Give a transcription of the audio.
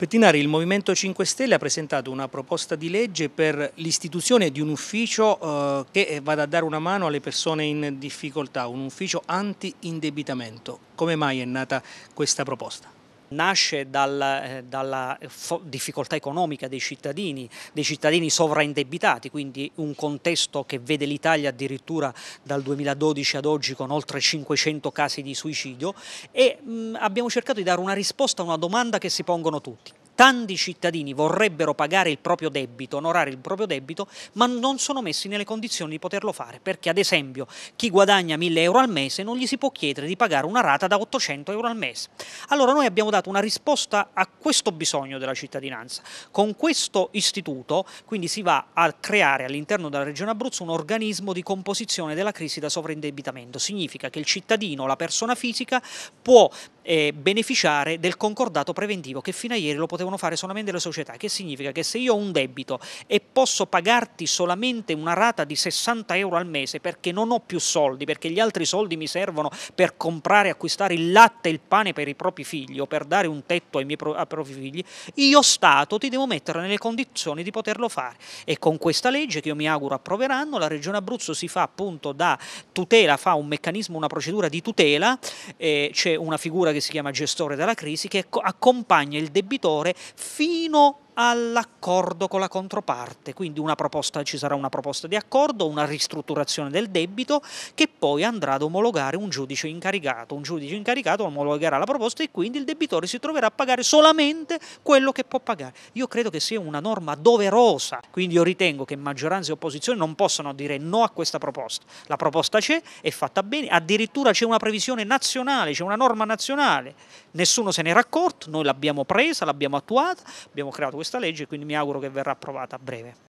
Pettinari, il Movimento 5 Stelle ha presentato una proposta di legge per l'istituzione di un ufficio eh, che vada a dare una mano alle persone in difficoltà, un ufficio anti-indebitamento. Come mai è nata questa proposta? nasce dal, eh, dalla difficoltà economica dei cittadini, dei cittadini sovraindebitati, quindi un contesto che vede l'Italia addirittura dal 2012 ad oggi con oltre 500 casi di suicidio e mm, abbiamo cercato di dare una risposta a una domanda che si pongono tutti tanti cittadini vorrebbero pagare il proprio debito, onorare il proprio debito, ma non sono messi nelle condizioni di poterlo fare, perché ad esempio chi guadagna 1000 euro al mese non gli si può chiedere di pagare una rata da 800 euro al mese. Allora noi abbiamo dato una risposta a questo bisogno della cittadinanza. Con questo istituto quindi si va a creare all'interno della Regione Abruzzo un organismo di composizione della crisi da sovraindebitamento. Significa che il cittadino, la persona fisica, può eh, beneficiare del concordato preventivo che fino a ieri lo potevano fare solamente le società, che significa che se io ho un debito e posso pagarti solamente una rata di 60 euro al mese perché non ho più soldi, perché gli altri soldi mi servono per comprare e acquistare il latte e il pane per i propri figli o per dare un tetto ai miei pro ai propri figli, io Stato ti devo mettere nelle condizioni di poterlo fare e con questa legge che io mi auguro approveranno la Regione Abruzzo si fa appunto da tutela, fa un meccanismo, una procedura di tutela, eh, c'è una figura che si chiama Gestore della crisi, che accompagna il debitore fino all'accordo con la controparte, quindi una proposta, ci sarà una proposta di accordo, una ristrutturazione del debito che poi andrà ad omologare un giudice incaricato, un giudice incaricato omologherà la proposta e quindi il debitore si troverà a pagare solamente quello che può pagare. Io credo che sia una norma doverosa, quindi io ritengo che maggioranza e opposizione non possano dire no a questa proposta. La proposta c'è, è fatta bene, addirittura c'è una previsione nazionale, c'è una norma nazionale, nessuno se n'era accorto, noi l'abbiamo presa, l'abbiamo attuata, abbiamo creato questa questa legge, quindi mi auguro che verrà approvata a breve.